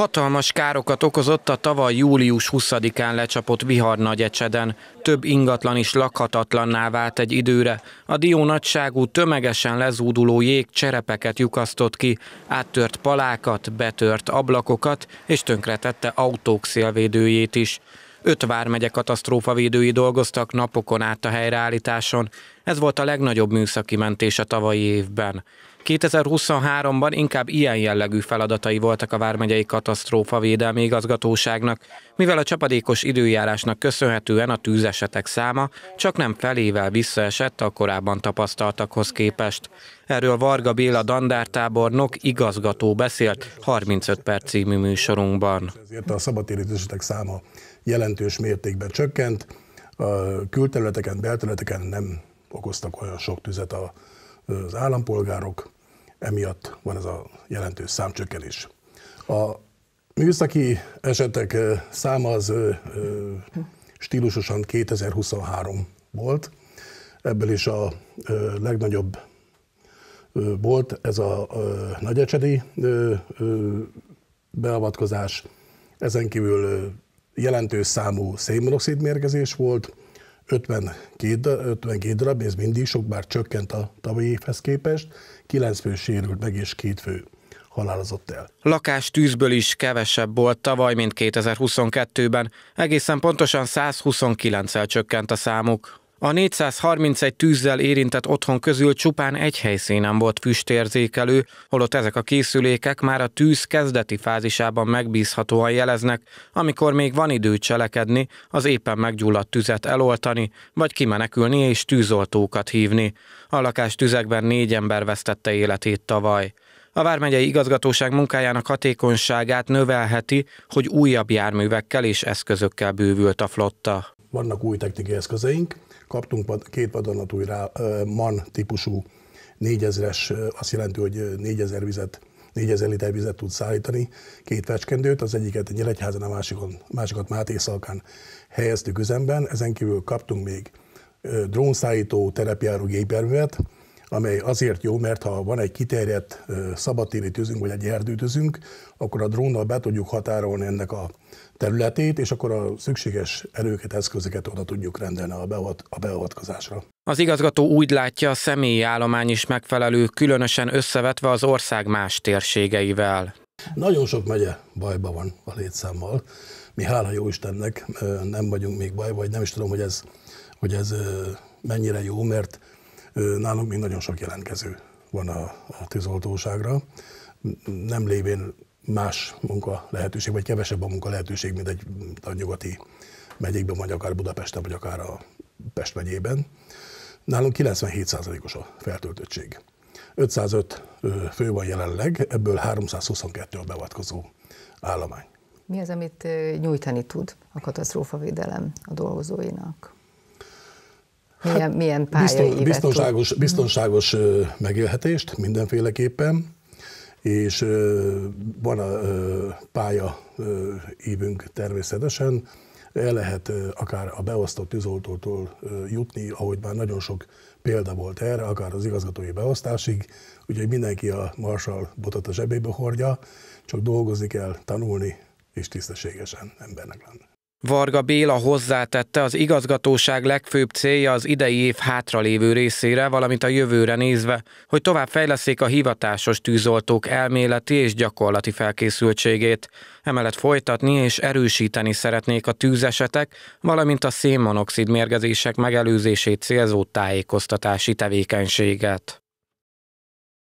Hatalmas károkat okozott a tavaly július 20-án lecsapott vihar Nagyecseden. Több ingatlan is lakhatatlanná vált egy időre. A dió nagyságú tömegesen lezúduló jég cserepeket lyukasztott ki, áttört palákat, betört ablakokat és tönkretette autók szélvédőjét is. Öt vármegye katasztrófavédői dolgoztak napokon át a helyreállításon. Ez volt a legnagyobb műszaki mentés a tavalyi évben. 2023-ban inkább ilyen jellegű feladatai voltak a Vármegyei Katasztrófa Védelmi Igazgatóságnak, mivel a csapadékos időjárásnak köszönhetően a tűzesetek száma csak nem felével visszaesett a korábban tapasztaltakhoz képest. Erről Varga Béla dandártábornok igazgató beszélt 35 perc című műsorunkban. Ezért a szabadtérítésetek száma jelentős mértékben csökkent, a külterületeken, belterületeken nem okoztak olyan sok tüzet a az állampolgárok, emiatt van ez a jelentős számcsökkenés. A műszaki esetek száma az stílusosan 2023 volt, ebből is a legnagyobb volt ez a nagyecsedi beavatkozás, ezen kívül jelentős számú szénmonoxid mérgezés volt, 52, 52 darab, ez mindig sok, bár csökkent a tavalyi évhez képest, 9 fő sérült meg és 2 fő halálozott el. Lakás tűzből is kevesebb volt tavaly, mint 2022-ben. Egészen pontosan 129-el csökkent a számuk. A 431 tűzzel érintett otthon közül csupán egy helyszínen volt füstérzékelő, holott ezek a készülékek már a tűz kezdeti fázisában megbízhatóan jeleznek, amikor még van idő cselekedni, az éppen meggyulladt tüzet eloltani, vagy kimenekülni és tűzoltókat hívni. A tüzekben négy ember vesztette életét tavaly. A Vármegyei Igazgatóság munkájának hatékonyságát növelheti, hogy újabb járművekkel és eszközökkel bővült a flotta vannak új technikai eszközeink, kaptunk két vadonatúj rá, MAN típusú 4000-es, azt jelenti, hogy 4000 vizet 4000 liter vizet tud szállítani, két fecskendőt, az egyiket Nyíregyházan, a másikon, másikat Máté Szalkán helyeztük üzemben, ezen kívül kaptunk még drónszállító terepjáró gépjárművet, amely azért jó, mert ha van egy kiterjedt szabadtéri tűzünk, vagy egy erdőtűzünk, akkor a drónnal be tudjuk határolni ennek a területét, és akkor a szükséges erőket, eszközöket oda tudjuk rendelni a, beavat, a beavatkozásra. Az igazgató úgy látja, a személyi állomány is megfelelő, különösen összevetve az ország más térségeivel. Nagyon sok megye bajban van a létszámmal. Mi hála jó Istennek nem vagyunk még bajban, vagy nem is tudom, hogy ez, hogy ez mennyire jó, mert Nálunk még nagyon sok jelentkező van a, a tűzoltóságra, nem lévén más munka lehetőség, vagy kevesebb a munka lehetőség, mint egy a nyugati megyékben, vagy akár Budapesten, vagy akár a Pest megyében. Nálunk 97%-os a feltöltöttség. 505 fő van jelenleg, ebből 322 a beavatkozó állomány. Mi az, amit nyújtani tud a katasztrófavédelem a dolgozóinak? milyen, hát, milyen pályai biztonságos, biztonságos megélhetést mindenféleképpen, és van a pálya ívünk természetesen, el lehet akár a beosztott tűzoltótól jutni, ahogy már nagyon sok példa volt erre, akár az igazgatói beosztásig, ugye mindenki a marsal botot a zsebébe hordja, csak dolgozni kell, tanulni, és tisztességesen embernek lenni. Varga Béla hozzátette, az igazgatóság legfőbb célja az idei év hátralévő részére, valamint a jövőre nézve, hogy tovább fejleszék a hivatásos tűzoltók elméleti és gyakorlati felkészültségét. Emellett folytatni és erősíteni szeretnék a tűzesetek, valamint a szénmonoxid mérgezések megelőzését célzó tájékoztatási tevékenységet.